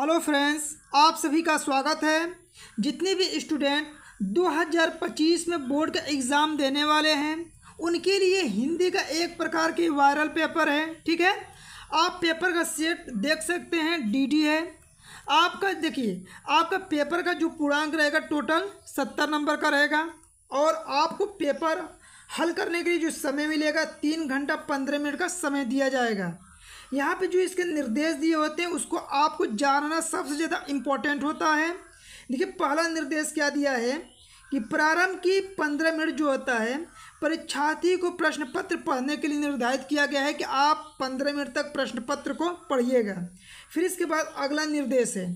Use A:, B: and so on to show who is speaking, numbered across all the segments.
A: hello friends आप सभी का स्वागत है जितने भी स्टूडेंट 2025 में बोर्ड का एग्ज़ाम देने वाले हैं उनके लिए हिंदी का एक प्रकार के वायरल पेपर है ठीक है आप पेपर का सेट देख सकते हैं डीडी है आपका देखिए आपका पेपर का जो पूर्णांक रहेगा टोटल सत्तर नंबर का रहेगा और आपको पेपर हल करने के लिए जो समय मिलेगा तीन घंटा पंद्रह मिनट का समय दिया जाएगा यहाँ पे जो इसके निर्देश दिए होते हैं उसको आपको जानना सबसे ज़्यादा इम्पोर्टेंट होता है देखिए पहला निर्देश क्या दिया है कि प्रारंभ की पंद्रह मिनट जो होता है परीक्षार्थी को प्रश्न पत्र पढ़ने के लिए निर्धारित किया गया है कि आप पंद्रह मिनट तक प्रश्न पत्र को पढ़िएगा फिर इसके बाद अगला निर्देश है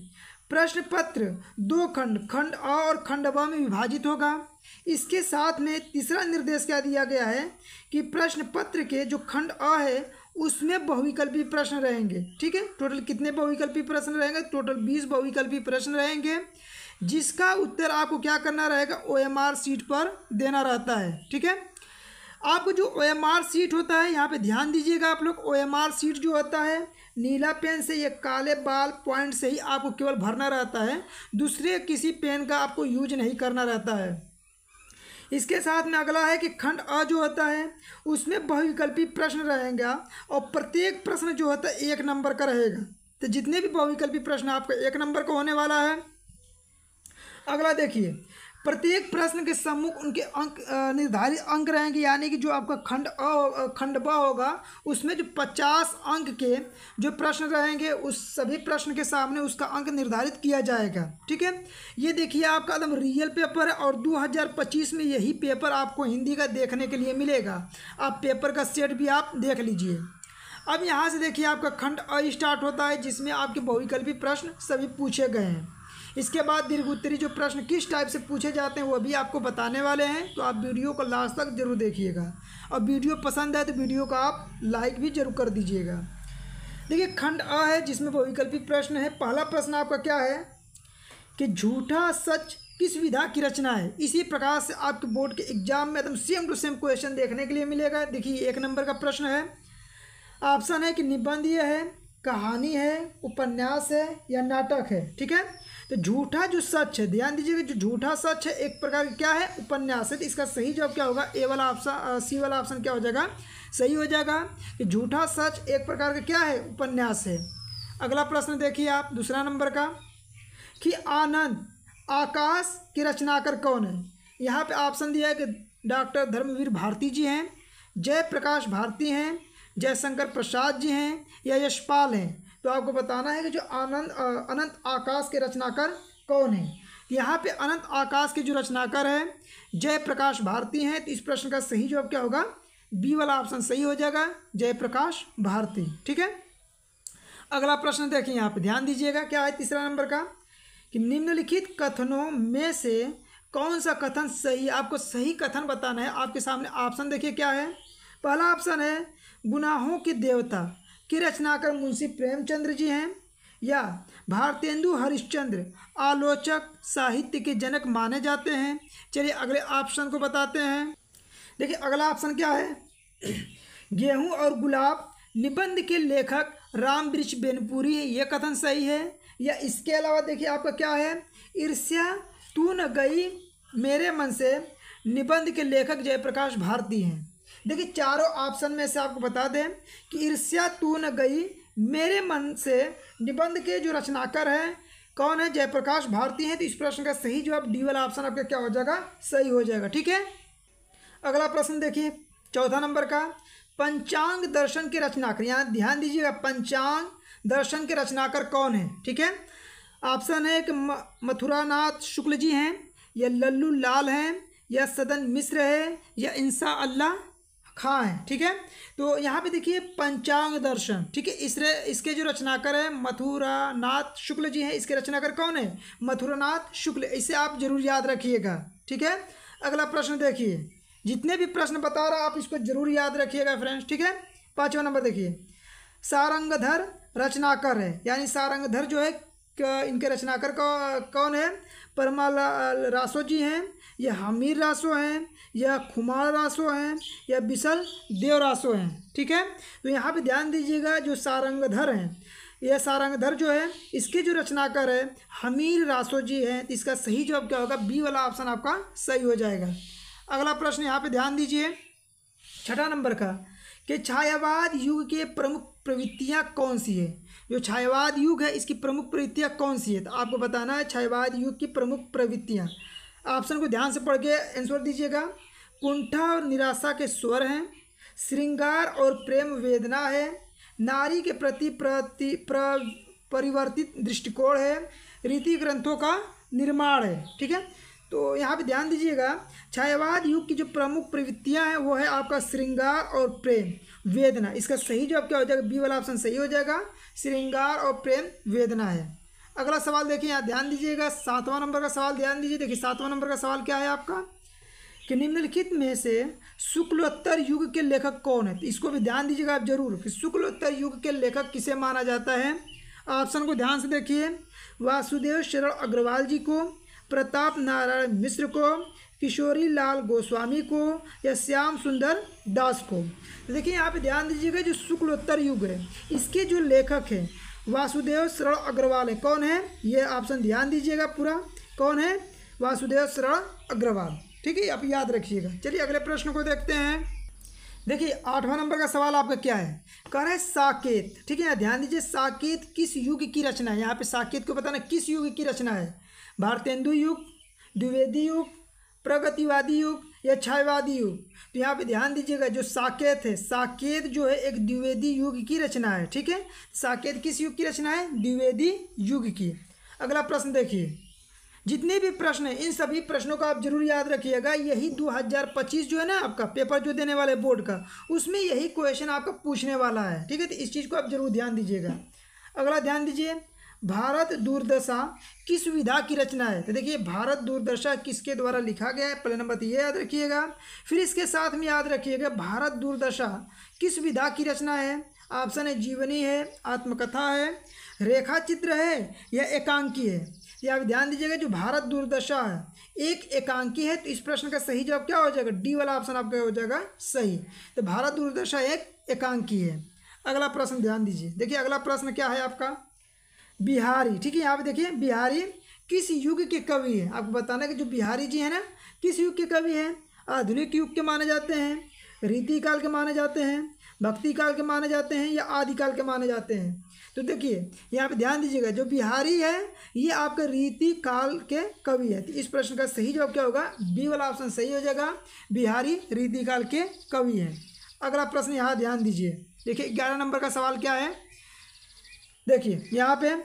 A: प्रश्न पत्र दो खंड खंड अ और खंड ब में विभाजित होगा इसके साथ में तीसरा निर्देश क्या दिया गया है कि प्रश्न पत्र के जो खंड अ है उसमें बहुविकल्पी प्रश्न रहेंगे ठीक है टोटल कितने बहुविकल्पी प्रश्न रहेंगे टोटल बीस बहुविकल्पी प्रश्न रहेंगे जिसका उत्तर आपको क्या करना रहेगा ओ एम आर सीट पर देना रहता है ठीक है आपको जो ओ एम आर सीट होता है यहाँ पे ध्यान दीजिएगा आप लोग ओ एम आर सीट जो होता है नीला पेन से या काले बाल पॉइंट से ही आपको केवल भरना रहता है दूसरे किसी पेन का आपको यूज नहीं करना रहता है इसके साथ में अगला है कि खंड अ जो होता है उसमें बहुविकल्पी प्रश्न रहेगा और प्रत्येक प्रश्न जो होता है एक नंबर का रहेगा तो जितने भी बहुविकल्पी प्रश्न आपका एक नंबर का होने वाला है अगला देखिए प्रत्येक प्रश्न के सम्मुख उनके अंक निर्धारित अंक रहेंगे यानी कि जो आपका खंड अ खंड ब होगा उसमें जो पचास अंक के जो प्रश्न रहेंगे उस सभी प्रश्न के सामने उसका अंक निर्धारित किया जाएगा ठीक है ये देखिए आपका एकदम रियल पेपर है और 2025 में यही पेपर आपको हिंदी का देखने के लिए मिलेगा आप पेपर का सेट भी आप देख लीजिए अब यहाँ से देखिए आपका खंड अ स्टार्ट होता है जिसमें आपके बहुविकल्पी प्रश्न सभी पूछे गए हैं इसके बाद दीर्घ उत्तरी जो प्रश्न किस टाइप से पूछे जाते हैं वो भी आपको बताने वाले हैं तो आप वीडियो को लास्ट तक जरूर देखिएगा और वीडियो पसंद है तो वीडियो को आप लाइक भी जरूर कर दीजिएगा देखिए खंड आ है जिसमें बहुविकल्पिक प्रश्न है पहला प्रश्न आपका क्या है कि झूठा सच किस विधा की रचना है इसी प्रकार से आपके बोर्ड के एग्जाम में एकदम सेम टू सेम क्वेश्चन देखने के लिए मिलेगा देखिए एक नंबर का प्रश्न है ऑप्शन है कि निबंध यह है कहानी है उपन्यास है या नाटक है ठीक है तो झूठा जो सच है ध्यान दीजिए कि जो झूठा सच है एक प्रकार क्या है उपन्यास है तो इसका सही जवाब क्या होगा ए वाला ऑप्शन सी वाला ऑप्शन क्या हो जाएगा सही हो जाएगा कि झूठा सच एक प्रकार का क्या है उपन्यास है अगला प्रश्न देखिए आप दूसरा नंबर का कि आनंद आकाश की रचनाकर कौन है यहाँ पे ऑप्शन दिया है कि डॉक्टर धर्मवीर भारती जी हैं जयप्रकाश भारती हैं जयशंकर प्रसाद जी हैं या यशपाल हैं तो आपको बताना है कि जो आनंद अनंत आकाश के रचनाकार कौन है तो यहाँ पे अनंत आकाश के जो रचनाकार हैं जयप्रकाश भारती हैं तो इस प्रश्न का सही जवाब क्या होगा बी वाला ऑप्शन सही हो जाएगा जयप्रकाश भारती ठीक है अगला प्रश्न देखिए यहाँ पे ध्यान दीजिएगा क्या है तीसरा नंबर का कि निम्नलिखित कथनों में से कौन सा कथन सही आपको सही कथन बताना है आपके सामने ऑप्शन देखिए क्या है पहला ऑप्शन है गुनाहों के देवता के रचनाकार मुंशी प्रेमचंद्र जी हैं या भारतेंदु हरिश्चंद्र आलोचक साहित्य के जनक माने जाते हैं चलिए अगले ऑप्शन को बताते हैं देखिए अगला ऑप्शन क्या है गेहूं और गुलाब निबंध के लेखक राम वृक्ष बेनपुरी ये कथन सही है या इसके अलावा देखिए आपका क्या है ईर्ष्या तू न गई मेरे मन से निबंध के लेखक जयप्रकाश भारती हैं देखिए चारों ऑप्शन में से आपको बता दें कि ईर्ष्या तू न गई मेरे मन से निबंध के जो रचनाकार हैं कौन है जयप्रकाश भारती हैं तो इस प्रश्न का सही जवाब डी वाला ऑप्शन आपका क्या हो जाएगा सही हो जाएगा ठीक है अगला प्रश्न देखिए चौथा नंबर का पंचांग दर्शन के रचनाकर यहाँ ध्यान दीजिएगा पंचांग दर्शन के रचनाकर कौन है ठीक है ऑप्शन है कि मथुरानाथ शुक्ल जी हैं या लल्लू लाल हैं या सदन मिश्र है या इंसा अल्लाह खा हैं ठीक है तो यहाँ पे देखिए पंचांग दर्शन ठीक है इसरे इसके जो रचनाकार हैं मथुरानाथ शुक्ल जी हैं इसके रचनाकार कौन है मथुरानाथ शुक्ल इसे आप जरूर याद रखिएगा ठीक है अगला प्रश्न देखिए जितने भी प्रश्न बता रहा आप इसको जरूर याद रखिएगा फ्रेंड्स ठीक है पाँचवा नंबर देखिए सारंगधर रचनाकर है यानी सारंगधर जो है इनके रचनाकर कौन है परमाला रासो जी हैं यह हमीर रासो हैं यह खुमार रासो हैं या विशल देव रासो हैं ठीक है तो यहाँ पे ध्यान दीजिएगा जो सारंगधर हैं यह सारंगधर जो है इसके जो रचनाकार है हमीर रासो जी हैं तो इसका सही जवाब क्या होगा बी वाला ऑप्शन आपका सही हो जाएगा अगला प्रश्न यहाँ पे ध्यान दीजिए छठा नंबर का कि छायावाद युग के प्रमुख प्रवृत्तियाँ कौन सी है जो छायावाद युग है इसकी प्रमुख प्रवृत्तियाँ कौन सी है तो आपको बताना है छायावाद युग की प्रमुख प्रवृत्तियाँ ऑप्शन को ध्यान से पढ़ के आंसर दीजिएगा कुंठा और निराशा के स्वर हैं श्रृंगार और प्रेम वेदना है नारी के प्रति प्रति प्र परिवर्तित दृष्टिकोण है रीति ग्रंथों का निर्माण है ठीक है तो यहाँ पे ध्यान दीजिएगा छायावाद युग की जो प्रमुख प्रवृत्तियाँ हैं वो है आपका श्रृंगार और प्रेम वेदना इसका सही जवाब क्या हो जाएगा बी वाला ऑप्शन सही हो जाएगा श्रृंगार और प्रेम वेदना है अगला सवाल देखिए यहाँ ध्यान दीजिएगा सातवां नंबर का सवाल ध्यान दीजिए देखिए सातवां नंबर का सवाल क्या है आपका कि निम्नलिखित में से शुक्लोत्तर युग के लेखक कौन है तो इसको भी ध्यान दीजिएगा आप जरूर कि शुक्लोत्तर युग के लेखक किसे माना जाता है ऑप्शन को ध्यान से देखिए वासुदेव शरण अग्रवाल जी को प्रताप नारायण मिश्र को किशोरी लाल गोस्वामी को या श्याम सुंदर दास को देखिए यहाँ पे ध्यान दीजिएगा जो शुक्लोत्तर युग है इसके जो लेखक हैं वासुदेव शरण अग्रवाल है कौन है ये ऑप्शन ध्यान दीजिएगा पूरा कौन है वासुदेव शरण अग्रवाल ठीक है आप याद रखिएगा चलिए अगले प्रश्न को देखते हैं देखिए आठवां नंबर का सवाल आपका क्या है कह रहे हैं साकेत ठीक है ध्यान दीजिए साकेत किस युग की रचना है यहाँ पे साकेत को बताना किस युग की रचना है भारतेंदु युग द्विवेदी युग प्रगतिवादी युग या छायावादी युग तो यहाँ पे ध्यान दीजिएगा जो साकेत है साकेत जो है एक द्विवेदी युग की रचना है ठीक है साकेत किस युग की रचना है द्विवेदी युग की अगला प्रश्न देखिए जितने भी प्रश्न हैं इन सभी प्रश्नों का आप जरूर याद रखिएगा यही 2025 जो है ना आपका पेपर जो देने वाले बोर्ड का उसमें यही क्वेश्चन आपका पूछने वाला है ठीक है तो इस चीज़ को आप जरूर ध्यान दीजिएगा अगला ध्यान दीजिए भारत दूरदशा किस विधा की रचना है तो देखिए भारत दूरदशा किसके द्वारा लिखा गया है पहले नंबर तो ये याद रखिएगा फिर इसके साथ में याद रखिएगा भारत दूरदर्शा किस विधा की रचना है ऑप्शन है जीवनी है आत्मकथा है रेखा चित्र है या एकांकी है या आप ध्यान दीजिएगा जो भारत दूरदर्शा है एक एकांकी है तो इस प्रश्न का सही जवाब क्या हो जाएगा डी वाला ऑप्शन आपका हो जाएगा सही तो भारत दूरदर्शा एक एकांकी है अगला प्रश्न ध्यान दीजिए देखिए अगला प्रश्न क्या है आपका बिहारी ठीक है यहाँ पे देखिए बिहारी किस युग के कवि हैं आपको बताना कि जो बिहारी जी हैं ना किस युग के कवि हैं आधुनिक युग के माने जाते हैं रीति काल के माने जाते हैं भक्ति काल के माने जाते हैं या आदिकाल के माने जाते हैं तो देखिए यहाँ पे ध्यान दीजिएगा जो बिहारी है ये आपका रीति काल के कवि है तो इस प्रश्न का सही जवाब क्या होगा बी वाला ऑप्शन सही हो जाएगा बिहारी रीति काल के कवि है अगला प्रश्न यहाँ ध्यान दीजिए देखिए ग्यारह नंबर का सवाल क्या है देखिए यहाँ पे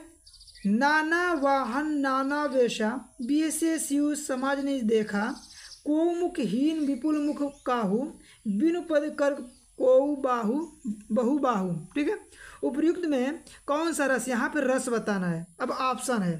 A: नाना वाहन नाना वेशा विशेष यू समाज ने देखा को मुख हीन विपुल मुख काहू बिन पद कर को बाहु बहु बाहु ठीक है उपयुक्त में कौन सा रस यहाँ पर रस बताना है अब ऑप्शन है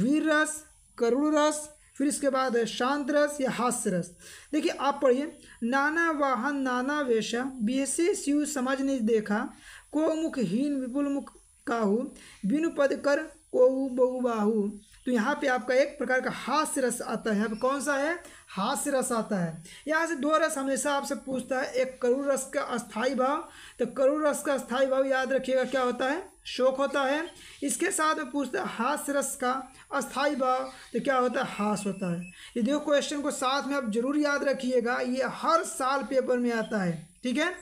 A: वीर रस करुण रस फिर इसके बाद है शांत रस या हास्य रस देखिए आप पढ़िए नाना वाहन नाना वेशा एस शिव समाज ने देखा को मुख हीन विपुल मुख काहू बिनु पद कर ओ बहु बाहु तो यहाँ पे आपका एक प्रकार का हास्य रस आता है अब कौन सा है हास्य रस आता है यहाँ से दो रस हमेशा आपसे पूछता है एक करुण रस का अस्थाई भाव तो करुण रस का अस्थाई भाव याद रखिएगा क्या होता है शोक होता है इसके साथ में पूछता है हास्य रस का अस्थाई भाव तो क्या होता है हास होता है ये देखो क्वेश्चन को साथ में आप जरूर याद रखिएगा ये हर साल पेपर में आता है ठीक है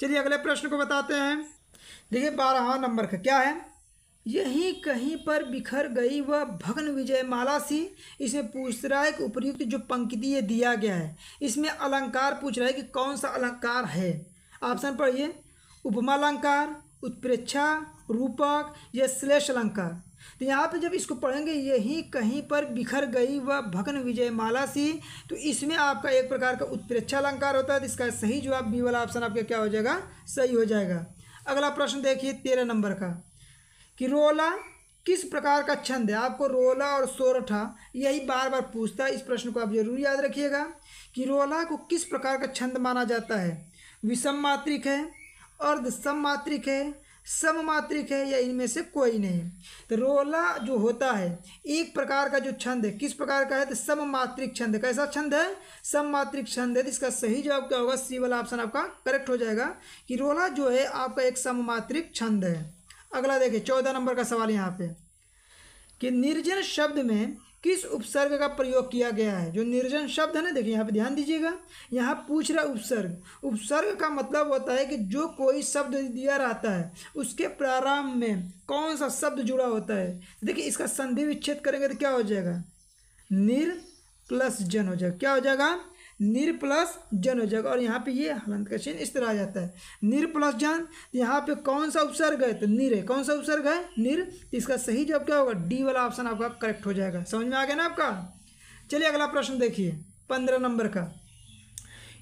A: चलिए अगले प्रश्न को बताते हैं देखिए बारहवा नंबर का क्या है यहीं कहीं पर बिखर गई वह भगन विजय माला सी इसमें पूछ रहा है कि उपयुक्त जो पंक्ति ये दिया गया है इसमें अलंकार पूछ रहा है कि कौन सा अलंकार है ऑप्शन पढ़िए उपमालंकार उत्प्रेक्षा रूपक या श्लेष अलंकार तो यहाँ पे जब इसको पढ़ेंगे यहीं कहीं पर बिखर गई वह भगन विजय माला सी तो इसमें आपका एक प्रकार का उत्प्रेक्षा अलंकार होता है तो इसका सही जवाब बी वाला ऑप्शन आपका क्या हो जाएगा सही हो जाएगा अगला प्रश्न देखिए तेरह नंबर का कि रोला किस प्रकार का छंद है आपको रोला और सोरठा यही बार बार पूछता है इस प्रश्न को आप जरूर याद रखिएगा कि रोला को किस प्रकार का छंद माना जाता है विषम मात्रिक है अर्ध सम मात्रिक है सम मात्रिक है या इनमें से कोई नहीं तो रोला जो होता है एक प्रकार का जो छंद है किस प्रकार का है तो सम मात्रिक छंद कैसा छंद है सम मात्रिक छंद है तो इसका सही जवाब क्या होगा सी वाला ऑप्शन आपका करेक्ट हो जाएगा कि रोला जो है आपका एक सममात्रिक छंद है अगला देखिए चौदह नंबर का सवाल यहाँ पे कि निर्जन शब्द में किस उपसर्ग का प्रयोग किया गया है जो निर्जन शब्द है ना देखिए यहाँ पे ध्यान दीजिएगा यहाँ पूछ रहा उपसर्ग उपसर्ग का मतलब होता है कि जो कोई शब्द दिया रहता है उसके प्रारंभ में कौन सा शब्द जुड़ा होता है देखिए इसका संधि विच्छेद करेंगे तो क्या हो जाएगा निर प्लस जन हो जाएगा क्या हो जाएगा निर प्लस जन हो जाएगा और यहाँ पे ये हलंत का चिन्ह इस तरह आ जाता है निर प्लस जन यहाँ पे कौन सा उपसर्ग है तो निर है कौन सा उपसर्ग है निर इसका सही जवाब क्या होगा डी वाला ऑप्शन आपका करेक्ट हो जाएगा समझ में आ गया ना आपका चलिए अगला प्रश्न देखिए पंद्रह नंबर का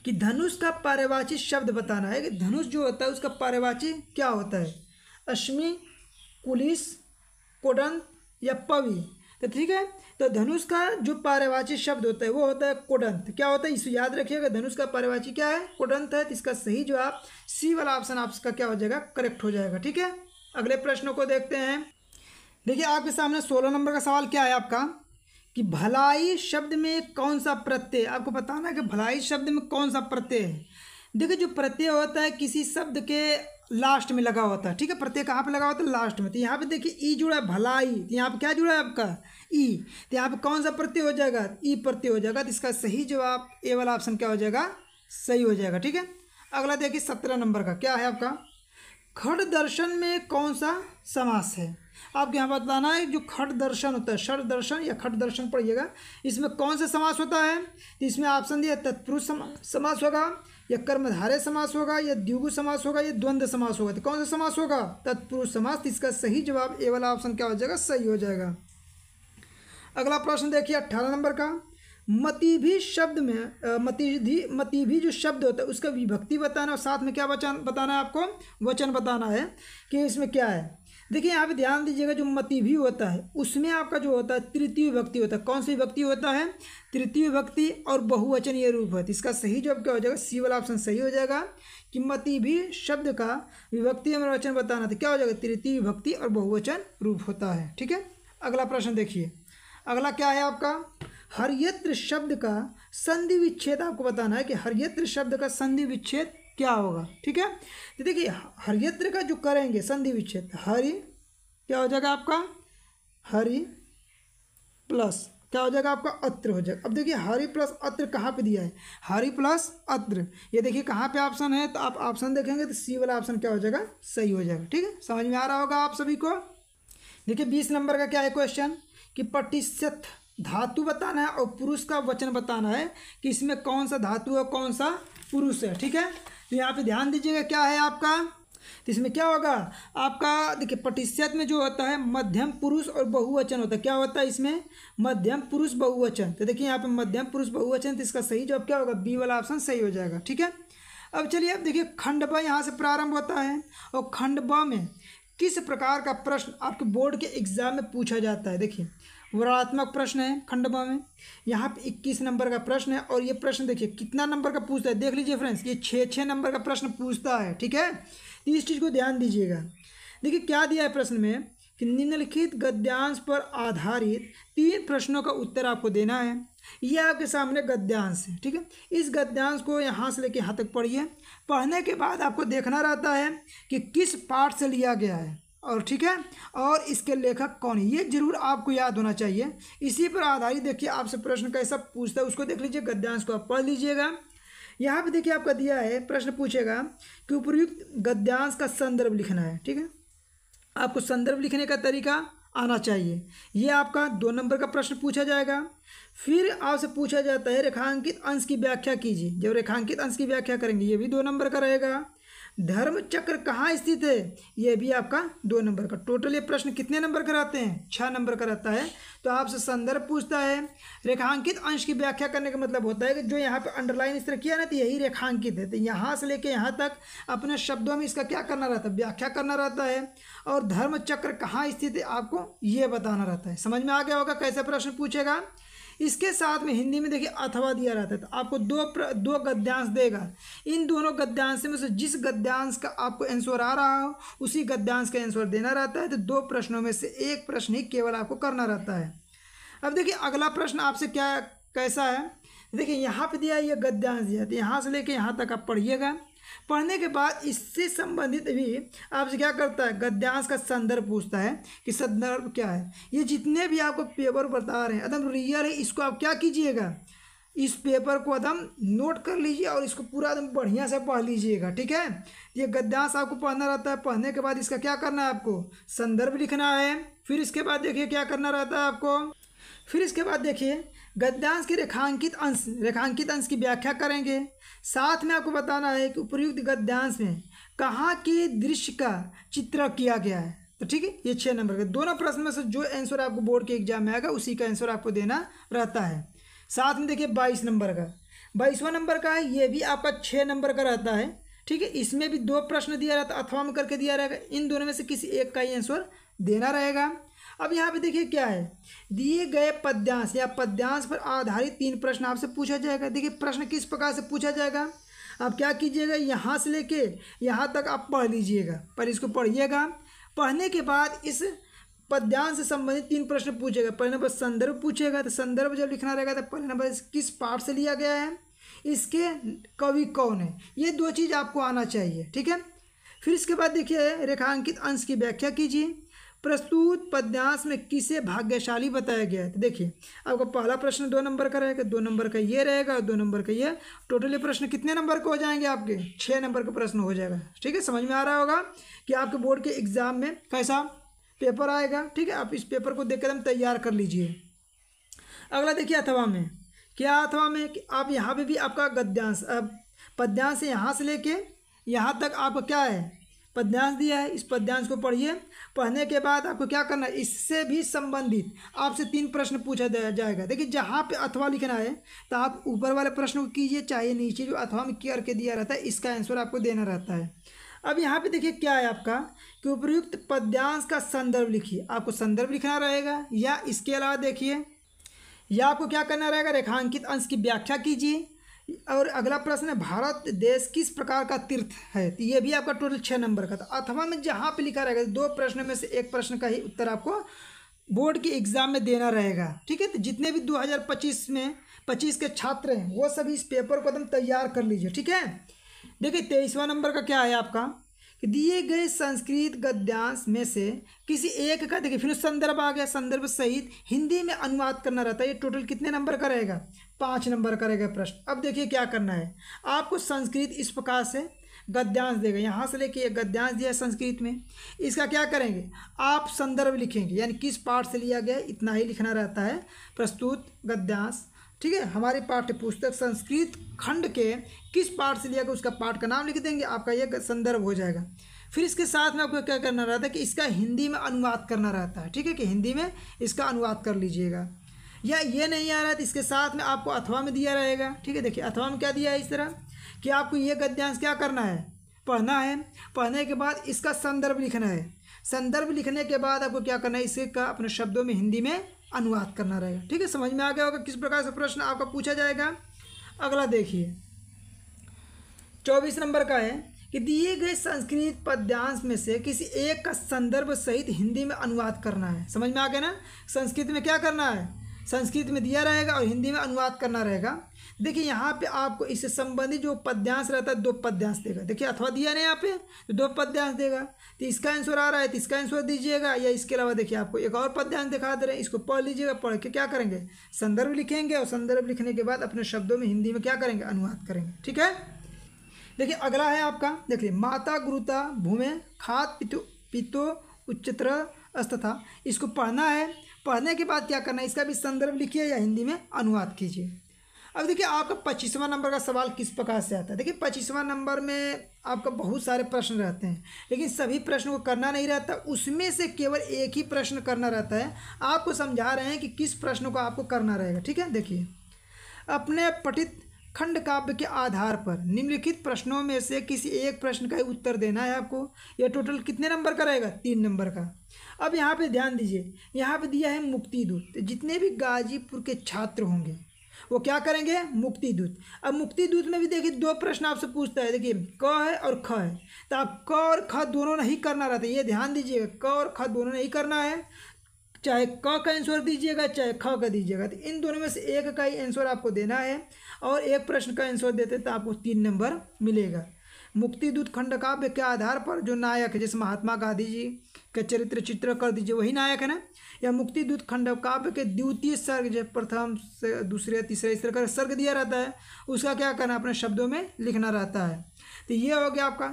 A: कि धनुष का पारिवाची शब्द बताना है कि धनुष जो होता है उसका पारिवाची क्या होता है अश्मि कुलिस कोडंत या पवि तो ठीक है तो धनुष का जो पारिवाची शब्द होता है वो होता है कोडंत क्या होता है इसे याद रखिएगा धनुष का पारिवाची क्या है कोडंत है तो इसका सही जवाब सी वाला ऑप्शन आपका क्या हो जाएगा करेक्ट हो जाएगा ठीक है अगले प्रश्नों को देखते हैं देखिए आपके सामने सोलह नंबर का सवाल क्या है आपका कि भलाई शब्द में कौन सा प्रत्यय आपको बताना है कि भलाई शब्द में कौन सा प्रत्यय है देखिए जो प्रत्यय होता है किसी शब्द के लास्ट में लगा हुआ था ठीक है प्रत्येक कहाँ पे लगा हुआ था लास्ट में तो यहाँ पे देखिए ई जुड़ा है भलाई तो यहाँ पे क्या जुड़ा है आपका ई तो यहाँ पे कौन सा प्रत्यय हो जाएगा ई प्रत्यय हो जाएगा तो इसका सही जवाब ए वाला ऑप्शन क्या हो जाएगा सही हो जाएगा ठीक है अगला देखिए सत्रह नंबर का क्या है आपका खड़ दर्शन में कौन सा समास है आपको यहाँ बताना है जो खट दर्शन होता है षट दर्शन या खट दर्शन पढ़िएगा इसमें कौन सा समास होता है तो इसमें ऑप्शन दिया तत्पुरुष समास होगा या कर्मधारय समास होगा या द्विगु समास होगा या द्वंद्व समास होगा तो कौन सा समास होगा तत्पुरुष समास तो इसका सही जवाब ए वाला ऑप्शन क्या हो जाएगा सही हो जाएगा अगला प्रश्न देखिए अट्ठारह नंबर का मति भी शब्द में मतिधि मति भी जो शब्द होता है उसका विभक्ति बताना और साथ में क्या वचन बताना है आपको वचन बताना है कि इसमें क्या है देखिए यहाँ पे ध्यान दीजिएगा जो मति भी होता है उसमें आपका जो होता है तृतीय व्यक्ति होता है कौन सी विभक्ति होता है तृतीय विभक्ति और बहुवचन ये रूप है इसका सही जवाब क्या हो जाएगा सी वाला ऑप्शन सही हो जाएगा कि मति भी शब्द का विभक्ति में वचन बताना था क्या हो जाएगा तृतीय विभक्ति और बहुवचन रूप होता है ठीक है अगला प्रश्न देखिए अगला क्या है आपका हरियत्र शब्द का संधि विच्छेद आपको बताना है कि हरियत्र शब्द का संधि विच्छेद क्या होगा ठीक है तो देखिए हरियत्र का जो करेंगे संधि विच्छेद हरि क्या हो जाएगा आपका हरि प्लस क्या हो जाएगा आपका अत्र हो जाएगा अब देखिए हरि प्लस अत्र कहाँ पे दिया है हरि प्लस अत्र ये देखिए कहाँ पे ऑप्शन है तो आप ऑप्शन देखेंगे तो सी वाला ऑप्शन क्या हो जाएगा सही हो जाएगा ठीक है समझ में आ रहा होगा आप सभी को देखिए बीस नंबर का क्या है क्वेश्चन कि प्रतिशत धातु बताना है और पुरुष का वचन बताना है कि इसमें कौन सा धातु है कौन सा पुरुष है ठीक है तो यहाँ पे ध्यान दीजिएगा क्या है आपका तो इसमें क्या होगा आपका देखिए प्रतिशत में जो होता है मध्यम पुरुष और बहुवचन होता है क्या होता है इसमें मध्यम पुरुष बहुवचन तो देखिए यहाँ पे मध्यम पुरुष बहुवचन तो इसका सही जवाब क्या होगा बी वाला ऑप्शन सही हो जाएगा ठीक है अब चलिए अब देखिए खंड ब यहाँ से प्रारंभ होता है और खंड ब में किस प्रकार का प्रश्न आपके बोर्ड के एग्जाम में पूछा जाता है देखिए वर्णात्मक प्रश्न है खंडबा में यहाँ पे इक्कीस नंबर का प्रश्न है और ये प्रश्न देखिए कितना नंबर का पूछता है देख लीजिए फ्रेंड्स ये छः छः नंबर का प्रश्न पूछता है ठीक है तो इस चीज़ को ध्यान दीजिएगा देखिए क्या दिया है प्रश्न में कि निम्नलिखित गद्यांश पर आधारित तीन प्रश्नों का उत्तर आपको देना है यह आपके सामने गद्यांश है ठीक है इस गद्यांश को यहाँ से लेकर यहाँ तक पढ़िए पढ़ने के बाद आपको देखना रहता है कि किस पाठ से लिया गया है और ठीक है और इसके लेखक कौन है ये जरूर आपको याद होना चाहिए इसी पर आधारित देखिए आपसे प्रश्न कैसा पूछता है उसको देख लीजिए गद्यांश को आप पढ़ लीजिएगा यहाँ पर देखिए आपका दिया है प्रश्न पूछेगा कि उपयुक्त गद्यांश का संदर्भ लिखना है ठीक है आपको संदर्भ लिखने का तरीका आना चाहिए ये आपका दो नंबर का प्रश्न पूछा जाएगा फिर आपसे पूछा जाता है रेखांकित अंश की व्याख्या कीजिए जब रेखांकित अंश की व्याख्या करेंगे ये भी दो नंबर का रहेगा धर्म चक्र कहाँ स्थित है यह भी आपका दो नंबर का टोटल ये प्रश्न कितने नंबर का रहते हैं छः नंबर का रहता है तो आपसे संदर्भ पूछता है रेखांकित अंश की व्याख्या करने का मतलब होता है कि जो यहाँ पे अंडरलाइन इस तरह किया ना तो यही रेखांकित है तो यहाँ से लेके यहाँ तक अपने शब्दों में इसका क्या करना रहता है व्याख्या करना रहता है और धर्म चक्र कहाँ स्थित है आपको ये बताना रहता है समझ में आ गया होगा कैसे प्रश्न पूछेगा इसके साथ में हिंदी में देखिए अथवा दिया रहता है तो आपको दो प्र, दो गद्यांश देगा इन दोनों गद्यांश में से जिस गद्यांश का आपको आंसर आ रहा हो उसी गद्यांश का आंसर देना रहता है तो दो प्रश्नों में से एक प्रश्न ही केवल आपको करना रहता है अब देखिए अगला प्रश्न आपसे क्या कैसा है देखिए यहाँ पर दिया ये गद्यांश दिया तो यहाँ से लेके यहाँ तक आप पढ़िएगा पढ़ने के बाद इससे संबंधित भी आपसे क्या करता है गद्यांश का संदर्भ पूछता है कि संदर्भ क्या है ये जितने भी आपको पेपर बता रहे हैं एकदम रियल है इसको आप क्या कीजिएगा इस पेपर को एकदम नोट कर लीजिए और इसको पूरा एकदम बढ़िया से पढ़ लीजिएगा ठीक है ये गद्यांश आपको पढ़ना रहता है पढ़ने के बाद इसका क्या करना है आपको संदर्भ लिखना है फिर इसके बाद देखिए क्या करना रहता है आपको फिर इसके बाद देखिए गद्यांश के रेखांकित अंश रेखांकित अंश की व्याख्या करेंगे साथ में आपको बताना है कि उपयुक्त गद्यांश में कहाँ के दृश्य का चित्र किया गया है तो ठीक है ये छः नंबर का दोनों प्रश्न में से जो आंसर आपको बोर्ड के एग्जाम में आएगा उसी का आंसर आपको देना रहता है साथ में देखिए बाईस नंबर का बाईसवा नंबर का है ये भी आपका छः नंबर का रहता है ठीक है इसमें भी दो प्रश्न दिया रहता अथवा में करके दिया रहेगा इन दोनों में से किसी एक का ही आंसर देना रहेगा अब यहाँ पे देखिए क्या है दिए गए पद्यांश या पद्यांश पर आधारित तीन प्रश्न आपसे पूछा जाएगा देखिए प्रश्न किस प्रकार से पूछा जाएगा अब क्या कीजिएगा यहाँ से लेके यहाँ तक आप पढ़ लीजिएगा पर इसको पढ़िएगा पढ़ने के बाद इस पद्यांश से संबंधित तीन प्रश्न पूछेगा पहले नंबर संदर्भ पूछेगा तो संदर्भ जब लिखना रहेगा तो पहले नंबर किस पाठ से लिया गया है इसके कवि कौन है ये दो चीज़ आपको आना चाहिए ठीक है फिर इसके बाद देखिए रेखांकित अंश की व्याख्या कीजिए प्रस्तुत पद्यांश में किसे भाग्यशाली बताया गया है तो देखिए आपका पहला प्रश्न दो नंबर का रहेगा दो नंबर का ये रहेगा और दो नंबर का ये टोटली प्रश्न कितने नंबर के हो जाएंगे आपके छः नंबर का प्रश्न हो जाएगा ठीक है समझ में आ रहा होगा कि आपके बोर्ड के एग्ज़ाम में कैसा पेपर आएगा ठीक है आप इस पेपर को देख एकदम तैयार कर लीजिए अगला देखिए अथवा में क्या अथवा में कि आप यहाँ पर भी आपका गद्यांश अब पद्यांश यहाँ से लेके यहाँ तक आपका क्या है पद्यांश दिया है इस पद्यांश को पढ़िए पढ़ने के बाद आपको क्या करना है इससे भी संबंधित आपसे तीन प्रश्न पूछा जाएगा देखिए जहाँ पे अथवा लिखना है तो आप ऊपर वाले प्रश्न को कीजिए चाहे नीचे जो अथवा में करके के दिया रहता है इसका आंसर आपको देना रहता है अब यहाँ पे देखिए क्या है आपका कि उपयुक्त पद्यांश का संदर्भ लिखिए आपको संदर्भ लिखना रहेगा या इसके अलावा देखिए या आपको क्या करना रहेगा रेखांकित अंश की व्याख्या कीजिए और अगला प्रश्न है भारत देश किस प्रकार का तीर्थ है तो ये भी आपका टोटल छः नंबर का था अथवा में जहाँ पे लिखा रहेगा दो प्रश्न में से एक प्रश्न का ही उत्तर आपको बोर्ड के एग्ज़ाम में देना रहेगा ठीक है तो जितने भी 2025 में 25 के छात्र हैं वो सभी इस पेपर को एकदम तैयार कर लीजिए ठीक है देखिए तेईसवा नंबर का क्या है आपका कि दिए गए संस्कृत गद्यांश में से किसी एक का देखिए फिर संदर्भ आ गया संदर्भ सहित हिंदी में अनुवाद करना रहता है ये टोटल कितने नंबर का रहेगा पाँच नंबर करेगा प्रश्न अब देखिए क्या करना है आपको संस्कृत इस प्रकार से गद्यांश देगा यहाँ से लेके गद्यांश दिया संस्कृत में इसका क्या करेंगे आप संदर्भ लिखेंगे यानी किस पाठ से लिया गया इतना ही लिखना रहता है प्रस्तुत गद्यांश ठीक है हमारी पाठ्य पुस्तक संस्कृत खंड के किस पाठ से लिया गया उसका पाठ का नाम लिख देंगे आपका यह संदर्भ हो जाएगा फिर इसके साथ में आपको क्या करना रहता है कि इसका हिंदी में अनुवाद करना रहता है ठीक है कि हिंदी में इसका अनुवाद कर लीजिएगा या ये नहीं आ रहा तो इसके साथ में आपको अथवा में दिया रहेगा ठीक है देखिए अथवा में क्या दिया है इस तरह कि आपको ये गद्यांश क्या करना है पढ़ना है पढ़ने के बाद इसका संदर्भ लिखना है संदर्भ लिखने के बाद आपको क्या करना है इसका का अपने शब्दों में हिंदी में अनुवाद करना रहेगा ठीक है समझ में आ गया होगा किस प्रकार से प्रश्न आपका पूछा जाएगा अगला देखिए चौबीस नंबर का है कि दिए गए संस्कृत पद्यांश में से किसी एक का संदर्भ सहित हिंदी में अनुवाद करना है समझ में आ गया ना संस्कृत में क्या करना है संस्कृत में दिया रहेगा और हिंदी में अनुवाद करना रहेगा देखिए यहाँ पे आपको इससे संबंधित जो पद्यांश रहता है दो पद्यांश देगा देखिए अथवा दिया नहीं यहाँ पे तो दो पद्यांश देगा तो इसका आंसर आ रहा है तो इसका आंसर दीजिएगा या इसके अलावा देखिए आपको एक और पद्यांश दिखा दे रहे हैं इसको पढ़ लीजिएगा पढ़ के क्या करेंगे संदर्भ लिखेंगे और संदर्भ लिखने के बाद अपने शब्दों में हिंदी में क्या करेंगे अनुवाद करेंगे ठीक है देखिए अगला है आपका देखिए माता गुरुता भूमि खात पितो पितो उच्चतर अस्त था इसको पढ़ना है पढ़ने के बाद क्या करना है इसका भी संदर्भ लिखिए या हिंदी में अनुवाद कीजिए अब देखिए आपका पच्चीसवां नंबर का सवाल किस प्रकार से आता है देखिए पच्चीसवां नंबर में आपका बहुत सारे प्रश्न रहते हैं लेकिन सभी प्रश्नों को करना नहीं रहता उसमें से केवल एक ही प्रश्न करना रहता है आपको समझा रहे हैं कि किस प्रश्न को आपको करना रहेगा ठीक है देखिए अपने पठित खंड काव्य के आधार पर निम्नलिखित प्रश्नों में से किसी एक प्रश्न का उत्तर देना है आपको यह टोटल कितने नंबर का रहेगा तीन नंबर का अब यहाँ पे ध्यान दीजिए यहाँ पे दिया है मुक्ति दूत जितने भी गाजीपुर के छात्र होंगे वो क्या करेंगे मुक्ति दूत अब मुक्ति दूत में भी देखिए दो प्रश्न आपसे पूछता है देखिए क है और ख है तो आप क और ख दोनों नहीं करना रहता ये ध्यान दीजिएगा क और ख दोनों नहीं करना है चाहे क का आंसर दीजिएगा चाहे ख का दीजिएगा तो इन दोनों में से एक का ही आंसर आपको देना है और एक प्रश्न का आंसर देते तो आपको तीन नंबर मिलेगा मुक्ति दूत खंड काव्य के आधार पर जो नायक है जैसे महात्मा गांधी जी के चरित्र चित्र कर दीजिए वही नायक है ना या मुक्ति दूत खंड काव्य के द्वितीय सर्ग जो प्रथम से दूसरे तीसरे इस तरह का सर्ग दिया रहता है उसका क्या करना अपने शब्दों में लिखना रहता है तो ये हो गया आपका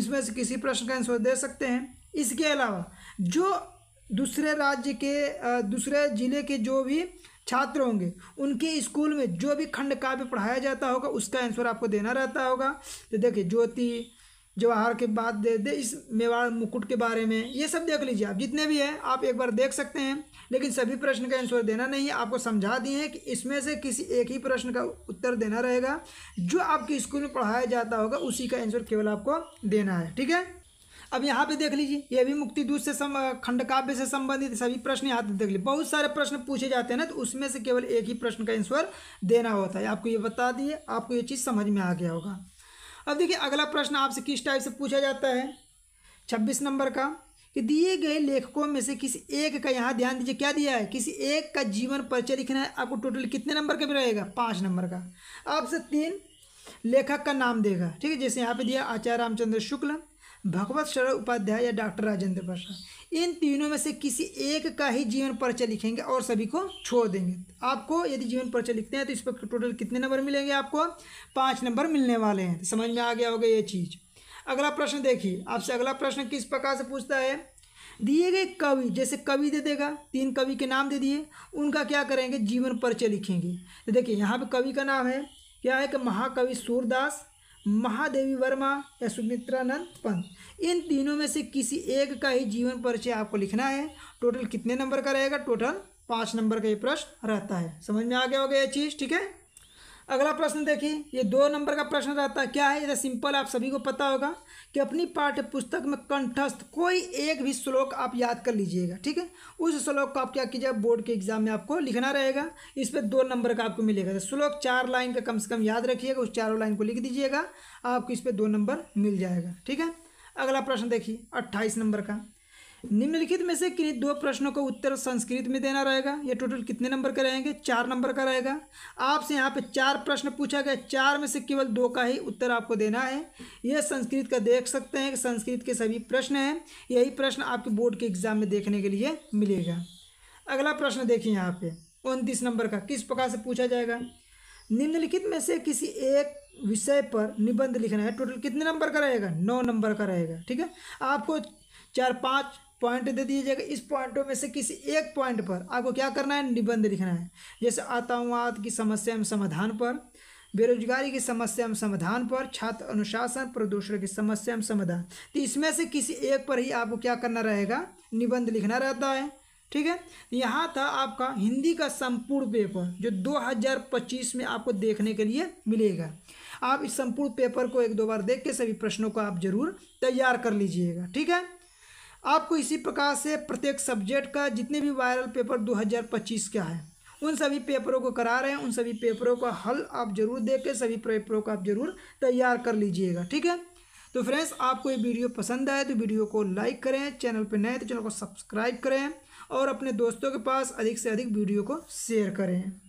A: इसमें से किसी प्रश्न का आंसर दे सकते हैं इसके अलावा जो दूसरे राज्य के दूसरे ज़िले के जो भी छात्र होंगे उनके स्कूल में जो भी खंड काव्य पढ़ाया जाता होगा उसका आंसर आपको देना रहता होगा तो देखिए ज्योति जवाहर के बाद दे दे इस मेवाड़ मुकुट के बारे में ये सब देख लीजिए आप जितने भी हैं आप एक बार देख सकते हैं लेकिन सभी प्रश्न का आंसर देना नहीं है आपको समझा दिए हैं कि इसमें से किसी एक ही प्रश्न का उत्तर देना रहेगा जो आपके स्कूल में पढ़ाया जाता होगा उसी का आंसर केवल आपको देना है ठीक है अब यहाँ पे देख लीजिए ये भी मुक्ति दूत से खंड खंडकाव्य से संबंधित सभी प्रश्न यहाँ पे देख लीजिए बहुत सारे प्रश्न पूछे जाते हैं ना तो उसमें से केवल एक ही प्रश्न का आंसर देना होता है आपको ये बता दिए आपको ये चीज़ समझ में आ गया होगा अब देखिए अगला प्रश्न आपसे किस टाइप से पूछा जाता है छब्बीस नंबर का कि दिए गए लेखकों में से किसी एक का यहाँ ध्यान दीजिए क्या दिया है किसी एक का जीवन परिचय लिखना है आपको टोटल कितने नंबर का भी रहेगा पाँच नंबर का आपसे तीन लेखक का नाम देगा ठीक है जैसे यहाँ पे दिया आचार्य रामचंद्र शुक्ल भगवत शरण उपाध्याय या डॉक्टर राजेंद्र प्रसाद इन तीनों में से किसी एक का ही जीवन परिचय लिखेंगे और सभी को छोड़ देंगे आपको यदि जीवन परिचय लिखते हैं तो इस पर टोटल कितने नंबर मिलेंगे आपको पाँच नंबर मिलने वाले हैं समझ में आ गया होगा ये चीज़ अगला प्रश्न देखिए आपसे अगला प्रश्न किस प्रकार से पूछता है दिए गए कवि जैसे कवि दे देगा तीन कवि के नाम दे दिए उनका क्या करेंगे जीवन परिचय लिखेंगे तो देखिए यहाँ पे कवि का नाम है क्या है कि महाकवि सूरदास महादेवी वर्मा या सुमित्रानंद पंत इन तीनों में से किसी एक का ही जीवन परिचय आपको लिखना है टोटल कितने नंबर का रहेगा टोटल पाँच नंबर का ये प्रश्न रहता है समझ में आ गया होगा ये चीज़ ठीक है अगला प्रश्न देखिए ये दो नंबर का प्रश्न रहता है क्या है ये सिंपल तो आप सभी को पता होगा कि अपनी पाठ्य पुस्तक में कंठस्थ कोई एक भी श्लोक आप याद कर लीजिएगा ठीक है उस श्लोक को आप क्या कीजिएगा बोर्ड के एग्जाम में आपको लिखना रहेगा इस पर दो नंबर का आपको मिलेगा तो श्लोक चार लाइन का कम से कम याद रखिएगा उस चारों लाइन को लिख दीजिएगा आपको इस पर दो नंबर मिल जाएगा ठीक है अगला प्रश्न देखिए अट्ठाईस नंबर का निम्नलिखित में से किन्हीं दो प्रश्नों का उत्तर संस्कृत में देना रहेगा ये टोटल कितने नंबर का रहेंगे चार नंबर का रहेगा आपसे यहाँ पे चार प्रश्न पूछा गया चार में से केवल दो का ही उत्तर आपको देना है ये संस्कृत का देख सकते हैं कि संस्कृत के सभी प्रश्न हैं यही प्रश्न आपके बोर्ड के एग्जाम में देखने के लिए मिलेगा अगला प्रश्न देखिए यहाँ पे उनतीस नंबर का किस प्रकार से पूछा जाएगा निम्नलिखित में से किसी एक विषय पर निबंध लिखना है टोटल कितने नंबर का रहेगा नौ नंबर का रहेगा ठीक है आपको चार पाँच पॉइंट दे दीजिएगा जाएगा इस पॉइंटों में से किसी एक पॉइंट पर आपको क्या करना है निबंध लिखना है जैसे आतंकवाद की समस्या में समाधान पर बेरोजगारी की समस्या में समाधान पर छात्र अनुशासन प्रदूषण की समस्या में समाधान तो इसमें से किसी एक पर ही आपको क्या करना रहेगा निबंध लिखना रहता है ठीक है तो यहाँ था आपका हिंदी का संपूर्ण पेपर जो 2025 में आपको देखने के लिए मिलेगा आप इस संपूर्ण पेपर को एक दो बार देख के सभी प्रश्नों को आप जरूर तैयार कर लीजिएगा ठीक है आपको इसी प्रकार से प्रत्येक सब्जेक्ट का जितने भी वायरल पेपर 2025 का है उन सभी पेपरों को करा रहे हैं उन सभी पेपरों का हल आप जरूर देख के सभी पेपरों को आप जरूर तैयार कर लीजिएगा ठीक है तो फ्रेंड्स आपको ये वीडियो पसंद आए तो वीडियो को लाइक करें चैनल पर नए तो चैनल को सब्सक्राइब करें और अपने दोस्तों के पास अधिक से अधिक वीडियो को शेयर करें